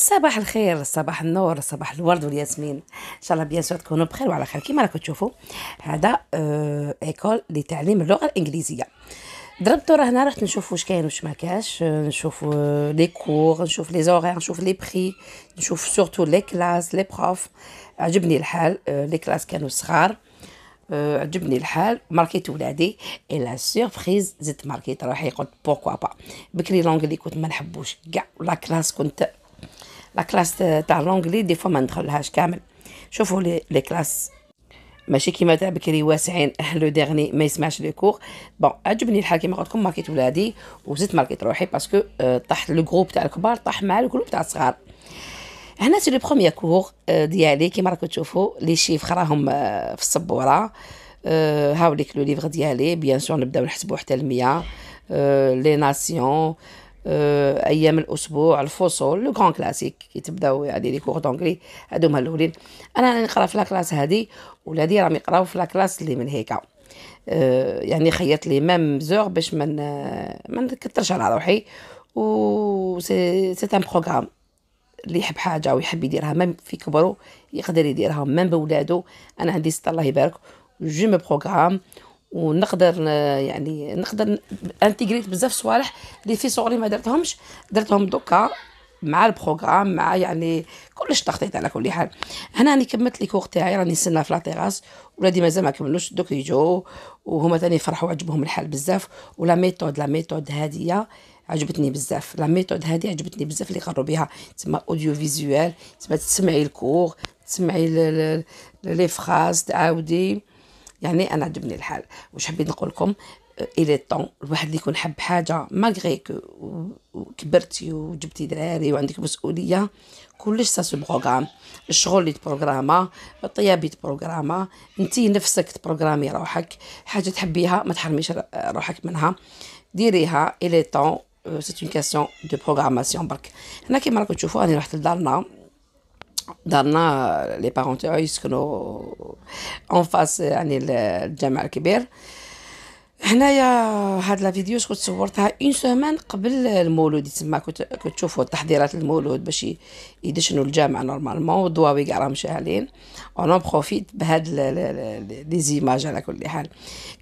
صباح الخير صباح النور صباح الورد والياسمين ان شاء الله بيان سور تكونوا بخير وعلى خير كيما راكم تشوفوا هذا اه ايكول لتعليم اللغه الانجليزيه ضربتو راه هنا رحت نشوف واش كاين واش ما كاش آه، نشوف لي آه، كور نشوف لي زوغير نشوف لي بري نشوف سورتو لي كلاس لي بروف عجبني الحال لي آه، كلاس كانوا صغار عجبني الحال ماركيت ولادي اي لا سيربريز زدت ماركيت روحي قلت بوكوا با بكري لونغلي كنت ما نحبوش كاع لا كلاس كنت لا كلاس تاع لونغلي دي فوا ما ندخلهاش كامل شوفوا لي كلاس ماشي كيما تاع بكري واسعين لو ديرني ما يسمعش لي كور بون عجبني الحال كيما قلت لكم ماركيت ولادي وزدت ماركيت روحي باسكو طاح لو جروب تاع الكبار طاح مع الجروب تاع الصغار هنا سي لو بروميير كور ديالي كيما راكم تشوفوا لي شيف راهم في السبوره هاوليك لو ليفغ ديالي بيان سور نبداو نحسبوا حتى ل 100 لي ناسيون آه، ايام الاسبوع الفصول لو كون كلاسيك كي تبداو يعني لي كور دونغلي هادو هما الاولين انا راني نقرا في لاكلاس هادي ولادي راهم يقراو في لاكلاس اللي من هيكا آه، يعني خيطت لي ميم زور باش من ما نكثرش على روحي و سي سي ان بروغرام اللي يحب حاجه ويحب يديرها ميم في كبرو يقدر يديرها ميم بولادو انا عندي ست الله يبارك جو مي بروغرام ونقدر آه، يعني نقدر انتيغريت بزاف صوالح اللي في صغري ما درتهمش درتهم دوكا مع البروغرام مع يعني كلش تخطيط على كل حال هنا راني كملت لي كور تاعي راني نستنى في لاطيراس ولادي مازال ما كملوش دوك يجو وهما ثاني فرحوا عجبهم الحال بزاف ولا ميثود لا ميثود هاديه عجبتني بزاف لا ميثود هادي عجبتني بزاف اللي قروا بها تسمى اوديو فيزيوال تسمى تسمعي الكور تسمعي لي فراز تعاودي يعني انا عجبني الحال واش حبيت نقول لكم الي طون الواحد اللي يكون حب حاجه مالغري كو كبرتي وجبتي دراري وعندك مسؤوليه كلش ساسو بروغرام الشغل اللي تبروغراما الطيابي تبروغراما انت نفسك تبروغرامي روحك حاجه تحبيها ما تحرميش روحك منها ديريها الي طون سيت اون كاسيون دو بروغراماسيون برك هنا كيما راكم تشوفوا راني رحت لدارنا danna euh, les parents ils sont en face à euh, l'île euh, Jamal Kibir. هنايا هاد لا فيديو شكون صورتها اون سومان قبل المولود تما كنت كتشوفوا تحضيرات المولود باش يدشنوا الجامع نورمالمون والدواوي كاع راهم شاعلين اون بروفيت بهاد لي زيماج على كل حال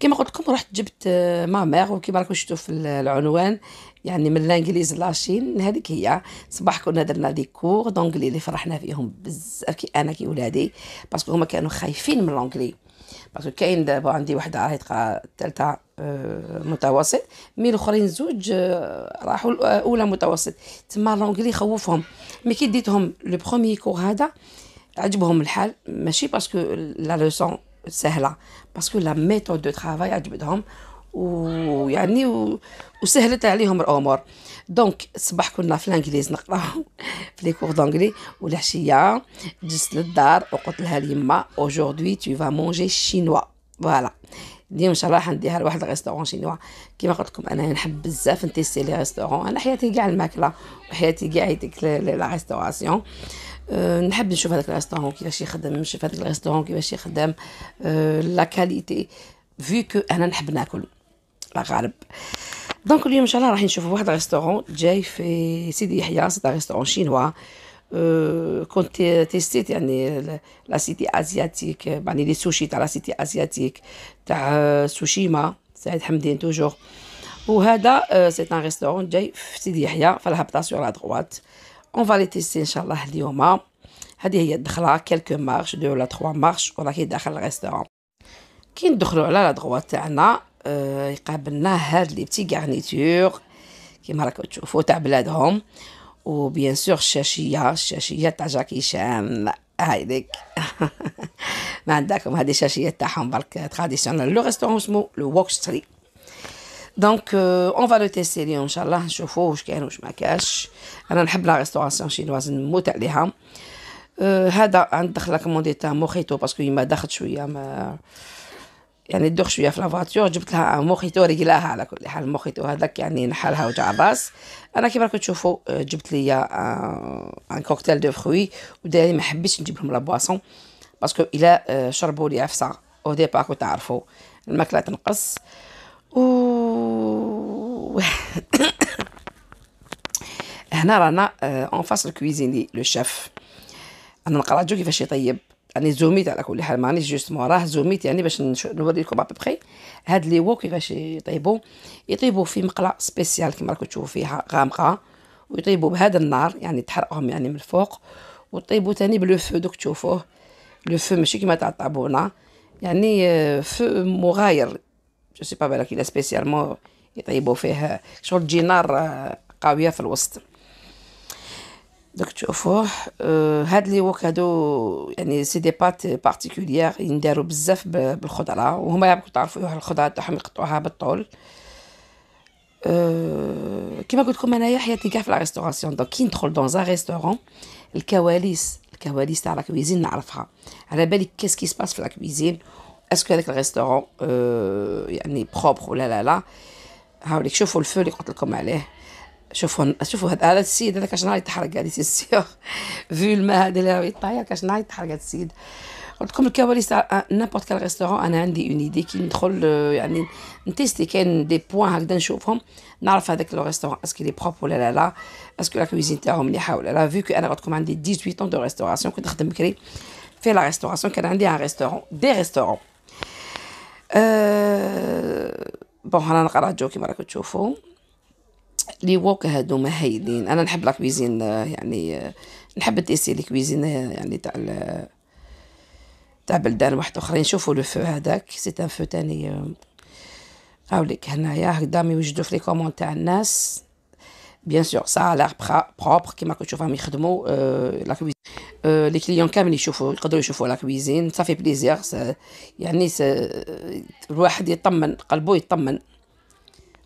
كما قلت لكم رحت جبت ما ميغ وكما راكم شفتوا في العنوان يعني من الانجليز لاشين هذيك هي صباح كنا درنا دي كور دونجلي اللي فرحنا فيهم بزاف كي انا كي ولادي باسكو هما كانوا خايفين من الانجلي باسكو كاين دابا عندي وحده راهي تقرا الثالثه متوسط مي الاخرين زوج راحوا الاولى متوسط تما لونجلي خوفهم مي كي ديتهم لو برومي كور هذا عجبهم الحال ماشي باسكو لا لوسون سهله باسكو لا ميثود دو ترافاي عجبتهم ويعني وسهلت عليهم الامور دونك الصباح كنا في الانجليز نقراو في لي كور دونجلي والعشيه جلست للدار وقلت لها اليما اجوردي تو فا مونجي شينوا فوالا اليوم ان شاء الله نديها لواحد الريستورون شينوا كيما قلت لكم انا نحب بزاف نتيستي لي ريستورون انا حياتي كاع الماكله وحياتي كاع هذيك لا ريستوراسيون نحب نشوف هذاك الريستورون كيفاش يخدم نشوف هذاك الريستورون كيفاش يخدم لا كاليتي فيو كو انا نحب ناكل المغرب غالب دونك اليوم ان شاء الله راح نشوفوا واحد ريستورون جاي في سيدي يحيى سيت ريستورون شينوا كنت تيستيت يعني لا سيتي ازياتيك يعني لي سوشي تاع لا سيتي ازياتيك تاع سوشيما سعيد حمدين توجور وهذا سي سيت ان ريستورون جاي في سيدي يحيى في الهبطه سور لا دروات اون فالي تيستي ان شاء الله اليوم هذه هي الدخله كيلكو مارش دو ولا تخوا مارش وراكي داخل الريستورون كي ندخلوا على لا دروات تاعنا آه، يقابلنا هاد لي بتي غارنيتور كيما راكم تشوفوا تاع بلادهم وبيان سور الشاشيه الشاشيه تاع جاكي شام هايديك ما عندكم هذه الشاشيه تاعهم برك تراديسيونال لو ريستورون سمو لو ووك ستريت دونك اون فا لو تيستي اليوم ان شاء الله نشوفوا واش كاين واش ما كاش انا نحب لا ريستوراسيون شينواز نموت عليها euh, هذا عند دخلك مونديتا موخيتو باسكو يما دخلت شويه ما يعني دوخ شويه في لافواتور جبت لها موخيتو رجلاها على كل حال موخيتو هذاك يعني نحلها وجع راس انا كيما راكم تشوفوا آه، جبت لي ان كوكتيل دو فروي وداري ما حبيتش نجيب لهم لا بواسون باسكو الا آه، شربوا لي عفسه او دي باكو تعرفوا الماكله تنقص و هنا رانا اون فاس الكويزيني لو شيف انا نقرا جو كيفاش يطيب يعني زوميت على كل حال مانيش جوست راه زوميت يعني باش نوريكم بخي هاد لي وو كيفاش يطيبوا يطيبوا في مقله سبيسيال كما راكم تشوفوا فيها غامقه ويطيبوا بهذا النار يعني تحرقهم يعني من الفوق وطيبوا تاني بلو فو دوك تشوفوه لو فو ماشي كيما تاع الطابونه يعني آه، فو مغاير جو سي با بالك الا سبيسيالمون يطيبوا فيه شغل تجي نار آه، قاويه في الوسط دوك تشوفوه euh, هاد لي ووك هادو يعني سي دي بات بارتيكوليير يندارو بزاف بالخضره وهما يعرفوا تعرفوا يروحوا الخضره تاعهم يقطعوها بالطول أه euh، كما قلت لكم انايا حياتي كاع في لا ريستوراسيون دونك كي ندخل دون زان ريستورون الكواليس الكواليس تاع لا كويزين نعرفها على بالي كيس كي سباس في لا كويزين اسكو هذاك الريستورون أه euh، يعني بروبر ولا لا لا هاوليك شوفوا الفو اللي قلت لكم عليه شوفوا شوفوا هذا السيد هذاك اش نهار يتحرق هذه سي سيغ في الماء هذا اللي يطلع اش نهار يتحرق هذا السيد قلت لكم الكواليس آه، آه، نابورت كال ريستورون انا عندي اون ايدي كي ندخل آه، يعني نتيستي كاين دي بوان هكذا نشوفهم نعرف هذاك لو ريستورون اسكو لي بروب ولا لا لا اسكو لا كويزين تاعهم مليحه ولا لا فيكو انا قلت لكم عندي 18 دو ريستوراسيون كنت نخدم بكري في لا ريستوراسيون كان عندي ان ريستورون دي ريستورون أه بون انا نقرا جو كيما راكم تشوفوا لي ووك هادو ما هايلين انا نحب لاكويزين يعني نحب تيسي كويزين يعني تاع تاع بلدان واحد اخرين شوفوا لو فو هذاك سي ان فو تاني هاوليك آه، هنايا قدامي يوجدوا في لي كومون تاع الناس بيان سور سا على بروبر كيما كتشوفهم يخدموا آه، لا كويزين آه، لي كليون كامل يشوفوا يقدروا يشوفوا لا كويزين صافي بليزير يعني الواحد يطمن قلبه يطمن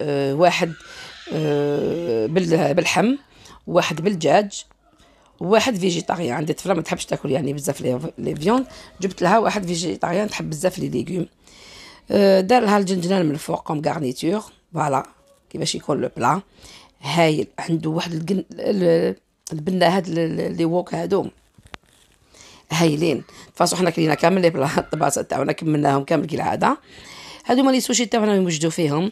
آه، واحد آه، باللحم واحد بالدجاج واحد فيجيتاريان عندي طفله ما تحبش تاكل يعني بزاف لي فيون جبت لها واحد فيجيتاريان تحب بزاف لي ليغوم آه، دار لها الجنجلان من الفوق كوم غارنيتور فوالا كيفاش يكون لو بلا هايل عنده واحد الجن... البنه هاد لي ووك هادو هايلين فاصو حنا كلينا كامل لي بلا الطباسه تاعنا كملناهم كامل كالعاده هادو ما لي سوشي تاعنا يوجدوا فيهم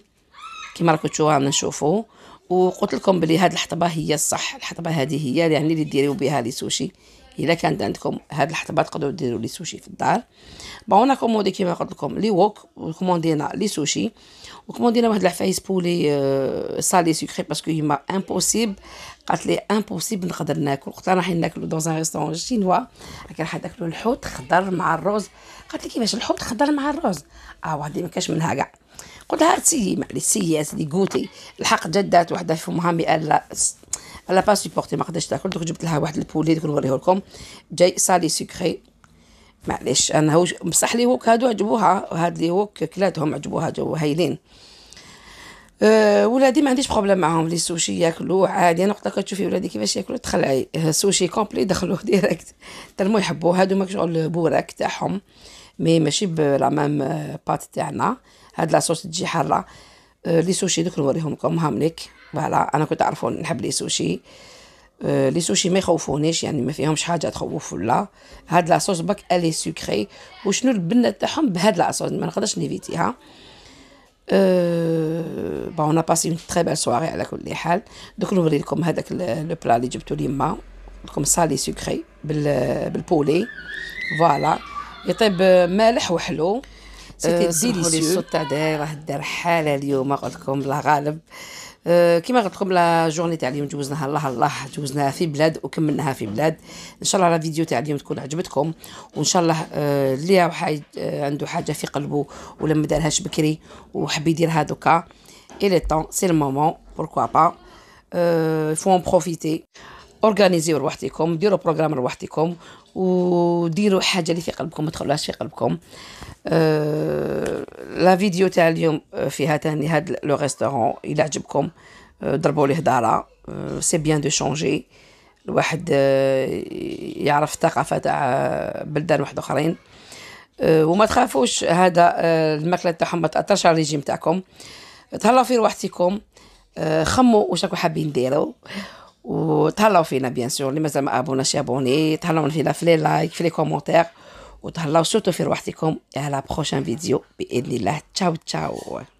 كما راكم تشوفوا غادي نشوفوا وقلت لكم بلي هاد الحطبه هي الصح الحطبه هذه هي يعني اللي ديريو بها لي سوشي الا كانت عندكم هاد الحطبه تقدروا ديروا لي سوشي في الدار بون كوموندي كيما قلت لكم لي ووك وكوموندينا لي سوشي وكوموندينا واحد العفايس بولي سالي سكري باسكو هما امبوسيبل قالت لي امبوسيبل نقدر ناكل قلت لها راح ناكلو دون ان ريستورون شينوا راك راح ناكلو الحوت خضر مع الرز قالت لي كيفاش الحوت خضر مع الرز اه وحدي ما كاش منها كاع قلت لها سيدي معليش سيدي يا سيدي قوتي الحق جدات وحده فمها مئة لا با سيبورتي ما قدرتش تاكل دوك جبت لها واحد البولي دوك نوريه لكم جاي سالي سكري معليش انا هو بصح لي هوك هادو عجبوها هاد لي هوك كلاتهم عجبوها جو هايلين أه ولادي ما عنديش بروبليم معاهم لي سوشي ياكلوا عادي انا لك تشوفي ولادي كيفاش ياكلوا تخلعي سوشي كومبلي دخلوه ديريكت تلمو يحبوا هادو ماك شغل بوراك تاعهم مي ماشي بلا ميم آه، بات تاعنا هاد لاصوص تجي حاره آه، لي سوشي دوك نوريهم لكم ليك فوالا انا كنت عارفه نحب لي سوشي آه، لي سوشي ما يخوفونيش يعني ما فيهمش حاجه تخوف ولا هاد لاصوص باك الي سوكري وشنو البنه تاعهم بهاد لاصوص ما نقدرش نيفيتيها أه... با اون باسي اون تري بيل سواري على كل حال دوك نوري لكم هذاك لو بلا اللي جبتو لي ما لكم سالي سوكري بال... بالبولي فوالا يطيب مالح وحلو سيتي آه، ديليسيو الصوت تاع راه دار حاله اليوم قلت لكم الله غالب آه، كيما قلت لكم لا جورني تاع اليوم جوزناها الله الله جوزناها في بلاد وكملناها في بلاد ان شاء الله لا فيديو تاع اليوم تكون عجبتكم وان شاء الله آه، اللي عنده حاجه في قلبه ولا ما دارهاش بكري وحب يديرها دوكا الي طون سي المومون بوركوا با فو ان بروفيتي اورغانيزيو لوحدكم ديروا بروغرام لوحدكم وديروا حاجه اللي في قلبكم ما تخلوهاش في قلبكم أه... لا فيديو تاع اليوم أه، فيها ثاني هاد لو ريستورون الى عجبكم أه، ضربوا ليه داره سي بيان دو شونجي الواحد أه، يعرف الثقافه تاع بلدان واحد اخرين وما تخافوش هذا الماكله تاعهم ما تاثرش على الريجيم تاعكم تهلاو في روحتكم خموا واش راكم حابين ديروا ou talao fina bien sûr les mazama abonné chez abonné talao fina fle like fle commentaire ou talao surtout fer wahtikom et à la prochaine vidéo bi ciao ciao